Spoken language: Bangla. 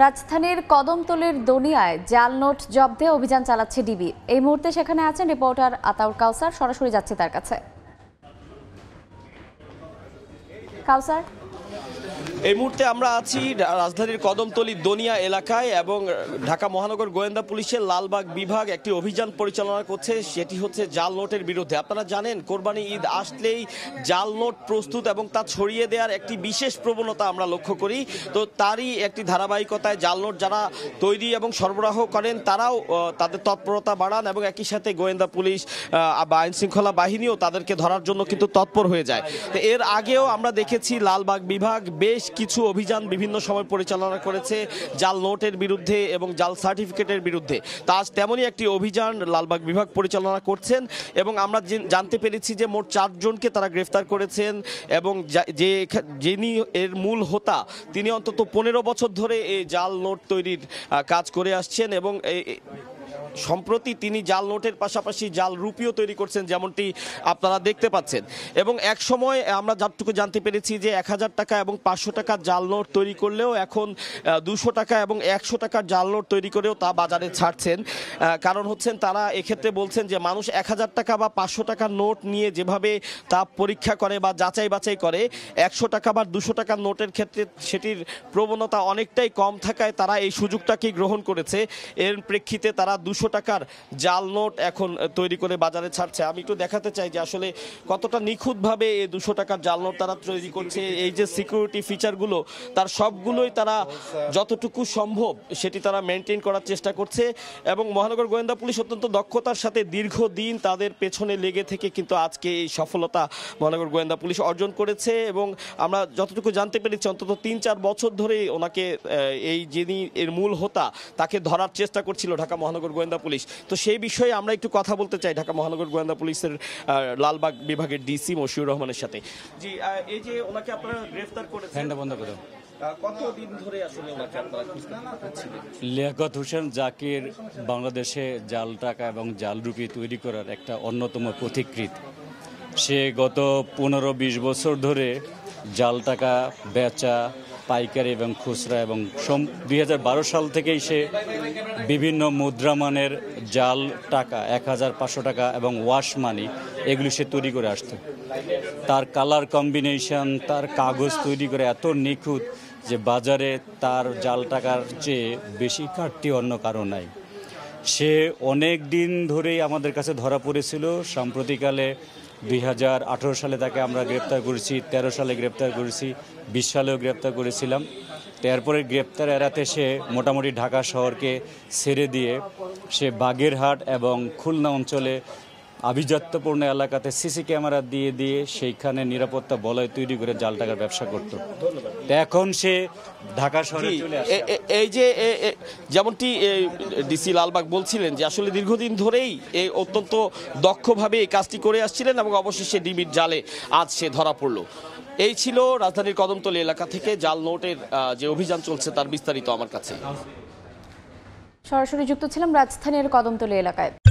রাজধানীর কদমতলির দনিয়ায় জাল নোট জব্দে অভিযান চালাচ্ছে ডিবি এই মুহূর্তে সেখানে আছেন রিপোর্টার আতাউর কাউসার সরাসরি যাচ্ছে তার কাছে কাউসার এই মুহূর্তে আমরা আছি রাজধানীর কদমতলি দনিয়া এলাকায় এবং ঢাকা মহানগর গোয়েন্দা পুলিশের লালবাগ বিভাগ একটি অভিযান পরিচালনা করছে সেটি হচ্ছে জাল নোটের বিরুদ্ধে আপনারা জানেন কোরবানি ঈদ আসলেই জাল নোট প্রস্তুত এবং তা ছড়িয়ে দেওয়ার একটি বিশেষ প্রবণতা আমরা লক্ষ্য করি তো তারই একটি ধারাবাহিকতায় জাল নোট যারা তৈরি এবং সরবরাহ করেন তারাও তাদের তৎপরতা বাড়ান এবং একই সাথে গোয়েন্দা পুলিশ বা আইন শৃঙ্খলা বাহিনীও তাদেরকে ধরার জন্য কিন্তু তৎপর হয়ে যায় তো এর আগেও আমরা দেখেছি লালবাগ বিভাগ বেশ কিছু অভিযান বিভিন্ন সময় পরিচালনা করেছে জাল নোটের বিরুদ্ধে এবং জাল সার্টিফিকেটের বিরুদ্ধে তা আজ তেমনই একটি অভিযান লালবাগ বিভাগ পরিচালনা করছেন এবং আমরা জানতে পেরেছি যে মোট চারজনকে তারা গ্রেফতার করেছেন এবং যে যিনি এর মূল হোতা তিনি অন্তত পনেরো বছর ধরে এই জাল নোট তৈরির কাজ করে আসছেন এবং সম্প্রতি তিনি জাল নোটের পাশাপাশি জাল রুপিও তৈরি করছেন যেমনটি আপনারা দেখতে পাচ্ছেন এবং এক সময় আমরা যতটুকু জানতে পেরেছি যে এক হাজার টাকা এবং পাঁচশো টাকার জাল নোট তৈরি করলেও এখন দুশো টাকা এবং একশো টাকার জাল নোট তৈরি করেও তা বাজারে ছাড়ছেন কারণ হচ্ছেন তারা এক্ষেত্রে বলছেন যে মানুষ এক হাজার টাকা বা পাঁচশো টাকার নোট নিয়ে যেভাবে তা পরীক্ষা করে বা যাচাই বাছাই করে একশো টাকা বা দুশো টাকার নোটের ক্ষেত্রে সেটির প্রবণতা অনেকটাই কম থাকায় তারা এই সুযোগটাকে গ্রহণ করেছে এর প্রেক্ষিতে তারা দুশো টাকার জাল নোট এখন তৈরি করে বাজারে ছাড়ছে আমি একটু দেখাতে চাই যে আসলে কতটা নিখুঁতভাবে এই দুশো টাকার জাল নোট তারা তৈরি করছে এই যে সিকিউরিটি ফিচারগুলো তার সবগুলোই তারা যতটুকু সম্ভব সেটি তারা মেনটেন করার চেষ্টা করছে এবং মহানগর গোয়েন্দা পুলিশ অত্যন্ত দক্ষতার সাথে দীর্ঘদিন তাদের পেছনে লেগে থেকে কিন্তু আজকে এই সফলতা মহানগর গোয়েন্দা পুলিশ অর্জন করেছে এবং আমরা যতটুকু জানতে পেরেছি অন্তত তিন চার বছর ধরে ওনাকে এই যিনি এর মূল হোতা তাকে ধরার চেষ্টা করছিল ঢাকা মহানগর মহানগর গোয়েন্দা পুলিশ তো সেই বিষয়ে আমরা একটু কথা বলতে চাই ঢাকা মহানগর গোয়েন্দা পুলিশের লালবাগ বিভাগের ডিসি মশিউর রহমানের সাথে জি এই যে ওনাকে আপনারা গ্রেফতার করেছেন বন্ধ করে লিয়াকত হোসেন জাকির বাংলাদেশে জাল টাকা এবং জাল রুপি তৈরি করার একটা অন্যতম পথিকৃত সে গত পনেরো বিশ বছর ধরে জাল টাকা বেচা পাইকারি এবং খুচরা এবং দুই হাজার সাল থেকেই সে বিভিন্ন মুদ্রামানের জাল টাকা এক হাজার পাঁচশো টাকা এবং ওয়াশ মানি এগুলি সে তৈরি করে আসত তার কালার কম্বিনেশন তার কাগজ তৈরি করে এত নিখুঁত যে বাজারে তার জাল টাকার চেয়ে বেশি কাটটি অন্য কারণ নাই সে অনেক দিন ধরেই আমাদের কাছে ধরা পড়েছিল সাম্প্রতিককালে দুই সালে তাকে আমরা গ্রেপ্তার করেছি ১৩ সালে গ্রেপ্তার করেছি বিশ সালেও গ্রেপ্তার করেছিলাম এরপরে গ্রেপ্তার এড়াতে সে মোটামুটি ঢাকা শহরকে ছেড়ে দিয়ে সে বাগেরহাট এবং খুলনা অঞ্চলে আভিজাত্যপূর্ণ এলাকাতে সিসি ক্যামেরা দিয়ে দিয়ে সেইখানে নিরাপত্তা বলয় তৈরি করে জাল টাকার ব্যবসা করত এখন সে ঢাকা শহরে এই যে যেমনটি ডিসি লালবাগ বলছিলেন যে আসলে দীর্ঘদিন ধরেই এই অত্যন্ত দক্ষভাবে এই কাজটি করে আসছিলেন এবং অবশেষে ডিবির জালে আজ সে ধরা পড়লো এই ছিল রাজধানীর কদমতলী এলাকা থেকে জাল নোটের যে অভিযান চলছে তার বিস্তারিত আমার কাছে সরাসরি যুক্ত ছিলাম রাজধানীর কদমতলী এলাকায়